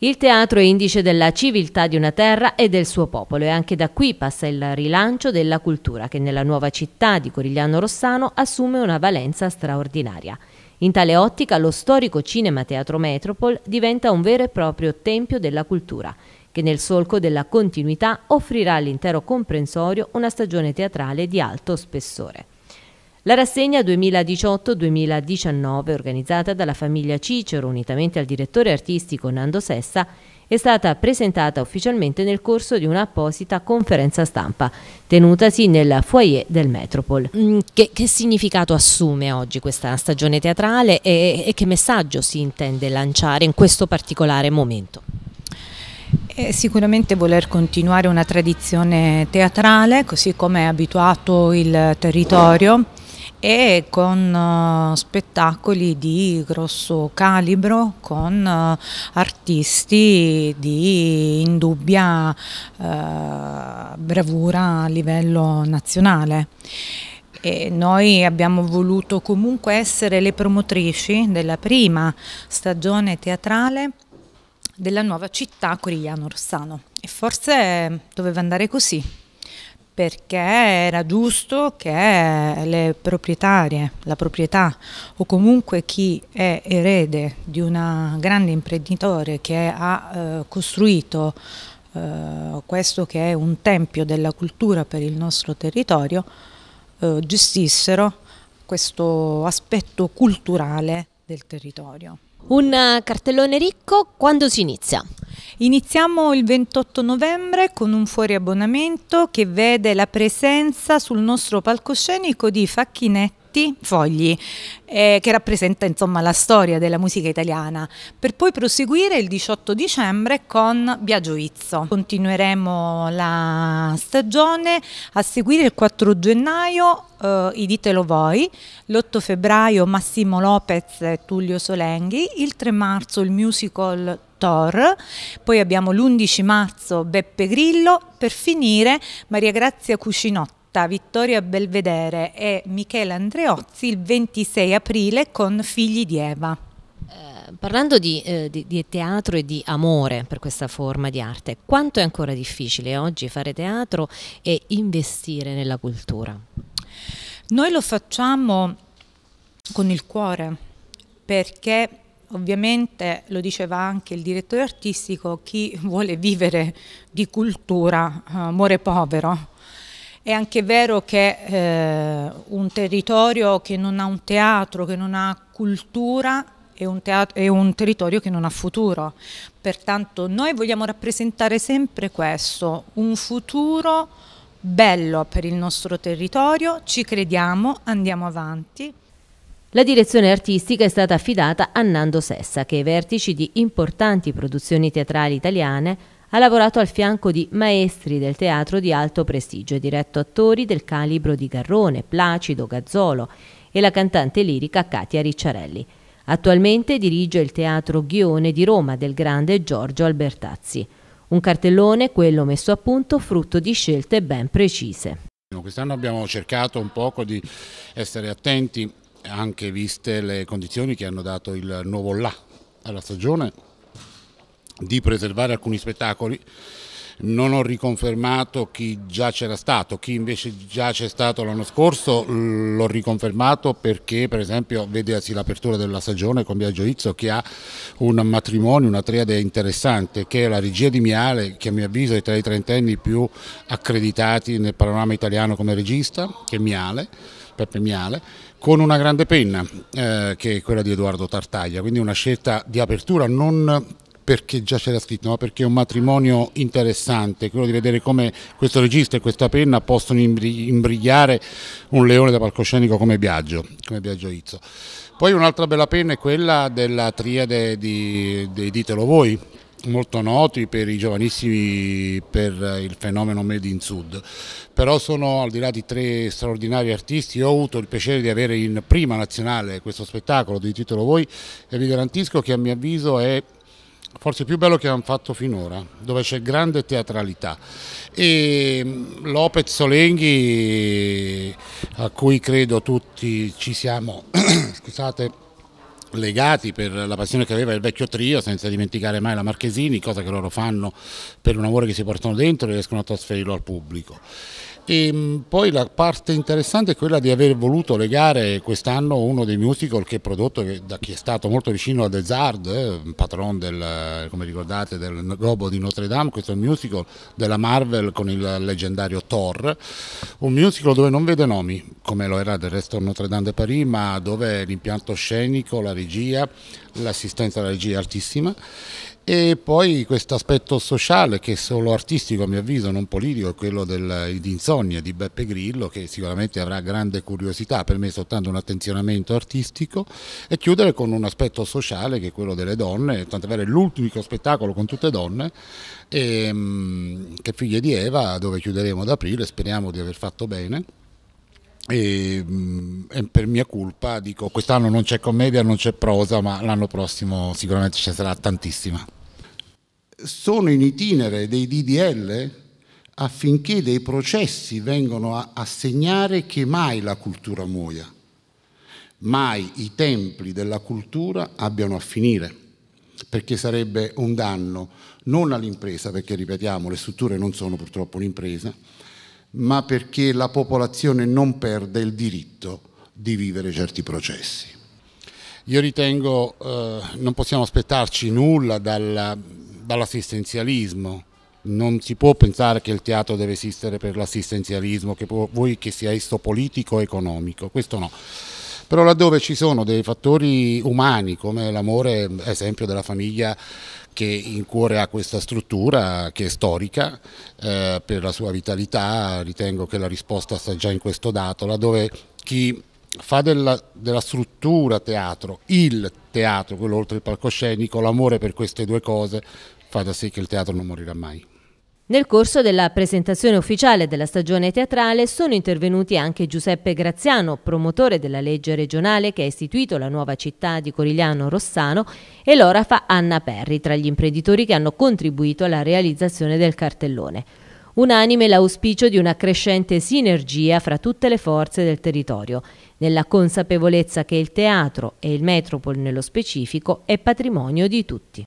Il teatro è indice della civiltà di una terra e del suo popolo e anche da qui passa il rilancio della cultura che nella nuova città di Corigliano Rossano assume una valenza straordinaria. In tale ottica lo storico cinema Teatro Metropol diventa un vero e proprio tempio della cultura che nel solco della continuità offrirà all'intero comprensorio una stagione teatrale di alto spessore. La rassegna 2018-2019, organizzata dalla famiglia Cicero unitamente al direttore artistico Nando Sessa, è stata presentata ufficialmente nel corso di un'apposita conferenza stampa tenutasi nel foyer del Metropol. Mm, che, che significato assume oggi questa stagione teatrale e, e che messaggio si intende lanciare in questo particolare momento? Eh, sicuramente voler continuare una tradizione teatrale, così come è abituato il territorio e con uh, spettacoli di grosso calibro con uh, artisti di indubbia uh, bravura a livello nazionale. E noi abbiamo voluto comunque essere le promotrici della prima stagione teatrale della nuova città Corigliano Rossano e forse doveva andare così perché era giusto che le proprietarie, la proprietà o comunque chi è erede di un grande imprenditore che ha eh, costruito eh, questo che è un tempio della cultura per il nostro territorio, eh, gestissero questo aspetto culturale del territorio. Un eh, cartellone ricco quando si inizia? Iniziamo il 28 novembre con un fuoriabbonamento che vede la presenza sul nostro palcoscenico di Facchinetti fogli, eh, che rappresenta insomma la storia della musica italiana, per poi proseguire il 18 dicembre con Biagio Izzo. Continueremo la stagione a seguire il 4 gennaio eh, I Ditelo Voi, l'8 febbraio Massimo Lopez e Tullio Solenghi, il 3 marzo il musical Thor, poi abbiamo l'11 marzo Beppe Grillo, per finire Maria Grazia Cucinotta, Vittoria Belvedere e Michele Andreozzi il 26 aprile con Figli di Eva. Eh, parlando di, eh, di, di, teatro e di amore per questa forma di arte, quanto è ancora difficile oggi fare teatro e investire nella cultura? Noi lo facciamo con il cuore perché Ovviamente, lo diceva anche il direttore artistico, chi vuole vivere di cultura eh, muore povero. È anche vero che eh, un territorio che non ha un teatro, che non ha cultura, è un, teatro, è un territorio che non ha futuro. Pertanto noi vogliamo rappresentare sempre questo, un futuro bello per il nostro territorio, ci crediamo, andiamo avanti. La direzione artistica è stata affidata a Nando Sessa, che ai vertici di importanti produzioni teatrali italiane ha lavorato al fianco di maestri del teatro di alto prestigio e diretto attori del calibro di Garrone, Placido, Gazzolo e la cantante lirica Katia Ricciarelli. Attualmente dirige il Teatro Ghione di Roma del grande Giorgio Albertazzi. Un cartellone, quello messo a punto, frutto di scelte ben precise. Quest'anno abbiamo cercato un poco di essere attenti anche viste le condizioni che hanno dato il nuovo là alla stagione, di preservare alcuni spettacoli. Non ho riconfermato chi già c'era stato, chi invece già c'è stato l'anno scorso l'ho riconfermato perché per esempio vedersi l'apertura della stagione con Biagio Izzo che ha un matrimonio, una triade interessante che è la regia di Miale che a mio avviso è tra i trentenni più accreditati nel panorama italiano come regista, che è Miale. Peppe Miale, con una grande penna, eh, che è quella di Edoardo Tartaglia, quindi una scelta di apertura, non perché già c'era scritto, ma perché è un matrimonio interessante, quello di vedere come questo regista e questa penna possono imbrigliare un leone da palcoscenico come Biagio, come Biagio Izzo. Poi un'altra bella penna è quella della triade di, di Ditelo Voi, molto noti per i giovanissimi per il fenomeno Made in Sud, però sono al di là di tre straordinari artisti, ho avuto il piacere di avere in prima nazionale questo spettacolo di titolo Voi e vi garantisco che a mio avviso è forse più bello che hanno fatto finora, dove c'è grande teatralità. E mm, Lopez Solenghi, a cui credo tutti ci siamo, scusate, legati per la passione che aveva il vecchio trio, senza dimenticare mai la Marchesini, cosa che loro fanno per un amore che si portano dentro e riescono a trasferirlo al pubblico. E ehm, poi la parte interessante è quella di aver voluto legare quest'anno uno dei musical che è prodotto da chi è stato molto vicino a The Zard, eh, patron del, come ricordate, del Robo di Notre Dame, questo è un musical della Marvel con il leggendario Thor, un musical dove non vede nomi, come lo era del resto Notre Dame de Paris, ma dove l'impianto scenico, la regia, l'assistenza alla regia è altissima e poi questo aspetto sociale che è solo artistico a mio avviso, non politico, è quello del, eh, di Insonnia di Beppe Grillo che sicuramente avrà grande curiosità, per me è soltanto un attenzionamento artistico e chiudere con un aspetto sociale che è quello delle donne, tant'è vero è l'ultimo spettacolo con tutte donne e, ehm, che Figlie di Eva dove chiuderemo ad aprile, speriamo di aver fatto bene. E, mm, e, per mia colpa dico quest'anno non c'è commedia, non c'è prosa, ma l'anno prossimo sicuramente ci sarà tantissima sono in itinere dei DDL affinché dei processi vengano a, segnare che mai la cultura muoia, mai i templi della cultura abbiano a finire, perché sarebbe un danno non all'impresa, perché ripetiamo, le strutture non sono purtroppo un'impresa, ma perché la popolazione non perde il diritto di vivere certi processi. Io ritengo eh, non possiamo aspettarci nulla dalla, dall'assistenzialismo. Non si può pensare che il teatro deve esistere per l'assistenzialismo, che può, vuoi che sia esso politico o economico, questo no. Però laddove ci sono dei fattori umani, come l'amore, esempio della famiglia che in cuore ha questa struttura che è storica eh, per la sua vitalità, ritengo che la risposta sta già in questo dato, laddove chi fa della, della, struttura teatro, il teatro, quello oltre il palcoscenico, l'amore per queste due cose, fa da sé che il teatro non morirà mai. Nel corso della presentazione ufficiale della stagione teatrale sono intervenuti anche Giuseppe Graziano, promotore della legge regionale che ha istituito la nuova città di Corigliano Rossano, e l'orafa Anna Perri, tra gli imprenditori che hanno contribuito alla realizzazione del cartellone. Unanime l'auspicio di una crescente sinergia fra tutte le forze del territorio, nella consapevolezza che il teatro e il Metropol nello specifico è patrimonio di tutti.